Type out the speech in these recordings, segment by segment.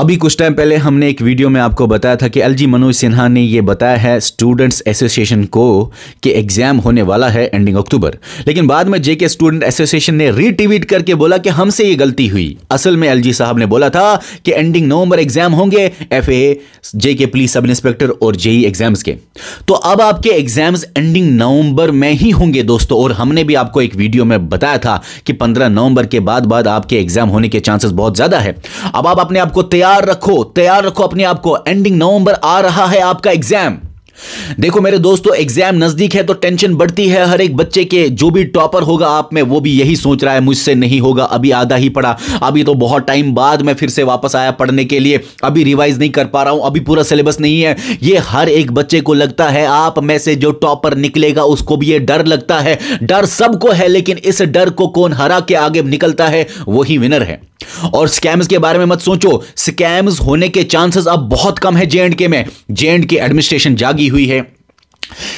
अभी कुछ टाइम पहले हमने एक वीडियो में आपको बताया था कि एलजी मनोज सिन्हा ने यह बताया है स्टूडेंट्स एसोसिएशन को कि एग्जाम होने वाला है एंडिंग अक्टूबर लेकिन बाद में जेके स्टूडेंट एसोसिएशन ने रीट्वीट करके बोला कि हमसे ये गलती हुई असल में एलजी साहब ने बोला था कि एंडिंग नवंबर एग्जाम होंगे F JK police sub inspector और जेई एग्जाम्स e के तो अब आपके एग्जाम्स एंडिंग नवंबर में ही होंगे दोस्तों और हमने भी आपको एक वीडियो में बताया था कि पंद्रह नवंबर के बाद बाद आपके एग्जाम होने के चांसेस बहुत ज्यादा है अब आप अपने आप को तैयार तैयार रखो तैयार रखो अपने आप को एंडिंग नवंबर आ रहा है आपका एग्जाम देखो मेरे दोस्तों एग्जाम नजदीक है तो टेंशन बढ़ती है हर एक बच्चे के जो भी टॉपर होगा आप में वो भी यही सोच रहा है मुझसे नहीं होगा अभी आधा ही पढ़ा अभी तो बहुत टाइम बाद मैं फिर से वापस आया पढ़ने के लिए अभी रिवाइज नहीं कर पा रहा हूं अभी पूरा सिलेबस नहीं है ये हर एक बच्चे को लगता है आप में से जो टॉपर निकलेगा उसको भी ये डर लगता है डर सबको है लेकिन इस डर को कौन हरा के आगे निकलता है वही विनर है और स्कैम्स के बारे में मत सोचो स्कैम्स होने के चांसेस अब बहुत कम है जे के में जे के एडमिनिस्ट्रेशन जागी हुई है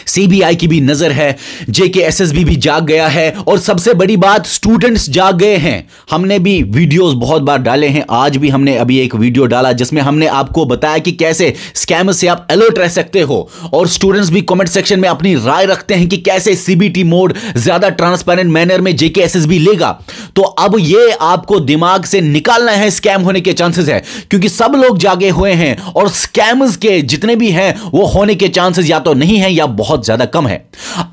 सीबीआई की भी नजर है जेके एसएसबी भी जाग गया है और सबसे बड़ी बात स्टूडेंट्स जाग गए हैं हमने भी वीडियोस बहुत बार डाले हैं आज भी हमने अभी एक वीडियो डाला जिसमें हमने आपको बताया कि कैसे स्कैम से आप अलर्ट रह सकते हो और स्टूडेंट्स भी कॉमेंट सेक्शन में अपनी राय रखते हैं कि कैसे सीबीटी मोड ज्यादा ट्रांसपेरेंट मैनर में जेके एस लेगा तो अब ये आपको दिमाग से निकालना है स्कैम होने के चांसेस है क्योंकि सब लोग जागे हुए हैं और स्कैम के जितने भी हैं वो होने के चांसेस या तो नहीं है या बहुत बहुत ज्यादा कम है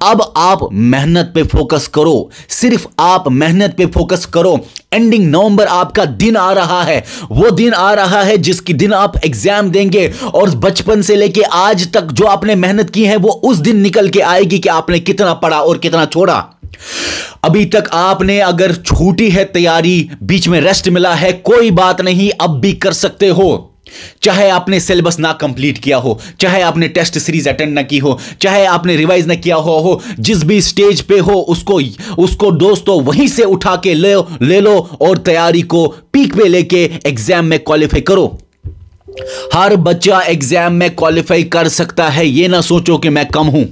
अब आप मेहनत पे फोकस करो सिर्फ आप मेहनत पे फोकस करो एंडिंग नवंबर आपका दिन आ रहा है वो दिन आ रहा है जिसकी दिन आप एग्जाम देंगे और बचपन से लेके आज तक जो आपने मेहनत की है वो उस दिन निकल के आएगी कि आपने कितना पढ़ा और कितना छोड़ा अभी तक आपने अगर छूटी है तैयारी बीच में रेस्ट मिला है कोई बात नहीं अब भी कर सकते हो चाहे आपने सिलेबस ना कंप्लीट किया हो चाहे आपने टेस्ट सीरीज अटेंड ना की हो चाहे आपने रिवाइज ना किया हो हो जिस भी स्टेज पे हो उसको उसको दोस्तों वहीं से उठा के ले ले लो और तैयारी को पीक पे लेके एग्जाम में क्वालिफाई करो हर बच्चा एग्जाम में क्वालिफाई कर सकता है ये ना सोचो कि मैं कम हूं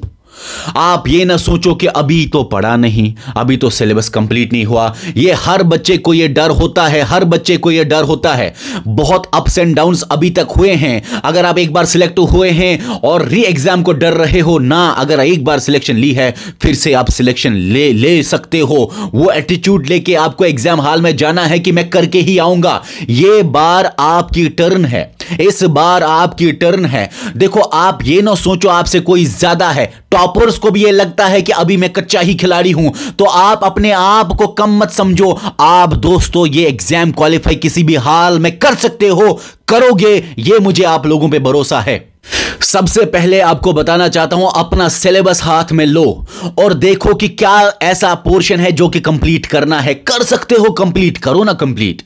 आप ये ना सोचो कि अभी तो पढ़ा नहीं अभी तो सिलेबस कंप्लीट नहीं हुआ ये हर बच्चे को ये डर होता है हर बच्चे को ये डर होता है बहुत अप्स एंड डाउन्स अभी तक हुए हैं अगर आप एक बार सिलेक्ट हुए हैं और री एग्जाम को डर रहे हो ना अगर एक बार सिलेक्शन ली है फिर से आप सिलेक्शन ले ले सकते हो वो एटीट्यूड लेके आपको एग्जाम हॉल में जाना है कि मैं करके ही आऊंगा ये बार आपकी टर्न है इस बार आपकी टर्न है देखो आप ये ना सोचो आपसे कोई ज्यादा है टॉपर्स को भी ये लगता है कि अभी मैं कच्चा ही खिलाड़ी हूं तो आप अपने आप को कम मत समझो आप दोस्तों ये एग्जाम क्वालिफाई किसी भी हाल में कर सकते हो करोगे ये मुझे आप लोगों पे भरोसा है सबसे पहले आपको बताना चाहता हूं अपना सिलेबस हाथ में लो और देखो कि क्या ऐसा पोर्शन है जो कि कंप्लीट करना है कर सकते हो कंप्लीट करो ना कंप्लीट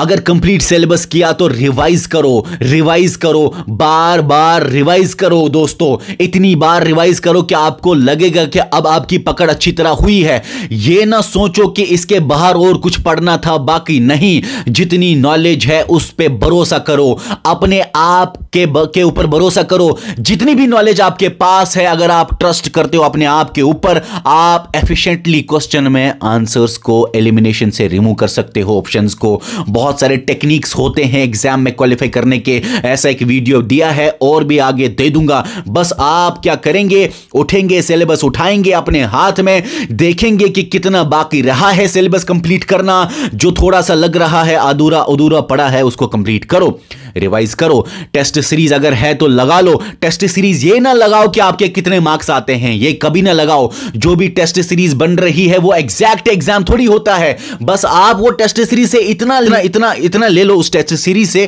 अगर कंप्लीट सिलेबस किया तो रिवाइज करो रिवाइज करो बार बार रिवाइज करो दोस्तों इतनी बार रिवाइज करो कि आपको लगेगा कि अब आपकी पकड़ अच्छी तरह हुई है ये ना सोचो कि इसके बाहर और कुछ पढ़ना था बाकी नहीं जितनी नॉलेज है उस पर भरोसा करो करो अपने आप के ब, के ऊपर भरोसा करो जितनी भी नॉलेज आपके पास है अगर आप ट्रस्ट करते हो अपने आप के ऊपर आप एफिशिएंटली क्वेश्चन में आंसर्स को एलिमिनेशन से रिमूव कर सकते हो ऑप्शंस को बहुत सारे टेक्निक्स होते हैं एग्जाम में क्वालिफाई करने के ऐसा एक वीडियो दिया है और भी आगे दे दूंगा बस आप क्या करेंगे उठेंगे सिलेबस उठाएंगे अपने हाथ में देखेंगे कि कितना बाकी रहा है सिलेबस कंप्लीट करना जो थोड़ा सा लग रहा है अधूरा अधूरा पड़ा है उसको कंप्लीट करो रिवाइज करो टेस्ट सीरीज अगर है तो लगा लो टेस्ट सीरीज ये ना लगाओ कि आपके कितने मार्क्स आते हैं ये कभी ना लगाओ जो भी टेस्ट सीरीज बन रही है वो एग्जैक्ट एग्जाम थोड़ी होता है बस आप वो टेस्ट सीरीज से इतना इतना इतना, इतना ले लो उस टेस्ट सीरीज से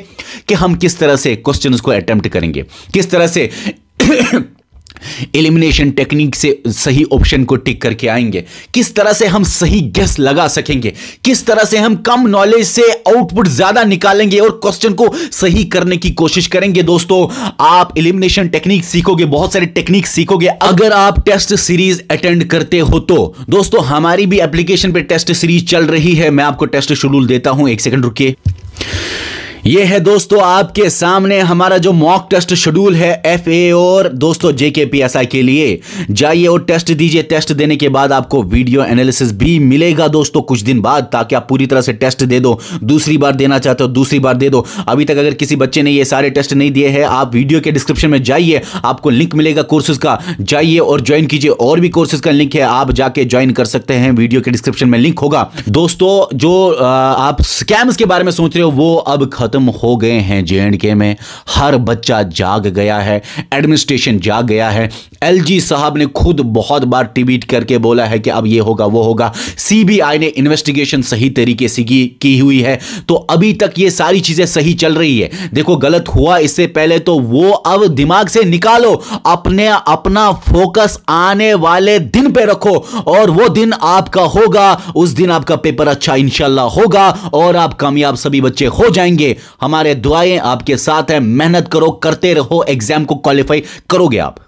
कि हम किस तरह से क्वेश्चन को अटेम्प्ट करेंगे किस तरह से एलिमिनेशन टेक्निक से सही ऑप्शन को टिक करके आएंगे किस तरह से हम सही गैस लगा सकेंगे किस तरह से हम कम नॉलेज से आउटपुट ज्यादा निकालेंगे और क्वेश्चन को सही करने की कोशिश करेंगे दोस्तों आप एलिमिनेशन टेक्निक सीखोगे बहुत सारे टेक्निक सीखोगे अगर आप टेस्ट सीरीज अटेंड करते हो तो दोस्तों हमारी भी एप्लीकेशन पर टेस्ट सीरीज चल रही है मैं आपको टेस्ट शेड्यूल देता हूं एक सेकंड रुकिए ये है दोस्तों आपके सामने हमारा जो मॉक टेस्ट शेड्यूल है एफ और दोस्तों जेके आई के लिए जाइए और टेस्ट दीजिए टेस्ट देने के बाद आपको वीडियो एनालिसिस भी मिलेगा दोस्तों कुछ दिन बाद ताकि आप पूरी तरह से टेस्ट दे दो दूसरी बार देना चाहते हो दूसरी बार दे दो अभी तक अगर किसी बच्चे ने ये सारे टेस्ट नहीं दिए हैं आप वीडियो के डिस्क्रिप्शन में जाइए आपको लिंक मिलेगा कोर्सेज का जाइए और ज्वाइन कीजिए और भी कोर्सेज का लिंक है आप जाके ज्वाइन कर सकते हैं वीडियो के डिस्क्रिप्शन में लिंक होगा दोस्तों जो आप स्कैम्स के बारे में सोच रहे हो वो अब खत्म ख़त्म हो गए हैं जे में हर बच्चा जाग गया है एडमिनिस्ट्रेशन जाग गया है एलजी साहब ने खुद बहुत बार ट्वीट करके बोला है कि अब ये होगा वो होगा सीबीआई ने इन्वेस्टिगेशन सही तरीके से की, की हुई है तो अभी तक ये सारी चीज़ें सही चल रही है देखो गलत हुआ इससे पहले तो वो अब दिमाग से निकालो अपने अपना फोकस आने वाले दिन पे रखो और वो दिन आपका होगा उस दिन आपका पेपर अच्छा इंशाला होगा और आप कामयाब सभी बच्चे हो जाएंगे हमारे दुआएं आपके साथ हैं मेहनत करो करते रहो एग्जाम को क्वालिफाई करोगे आप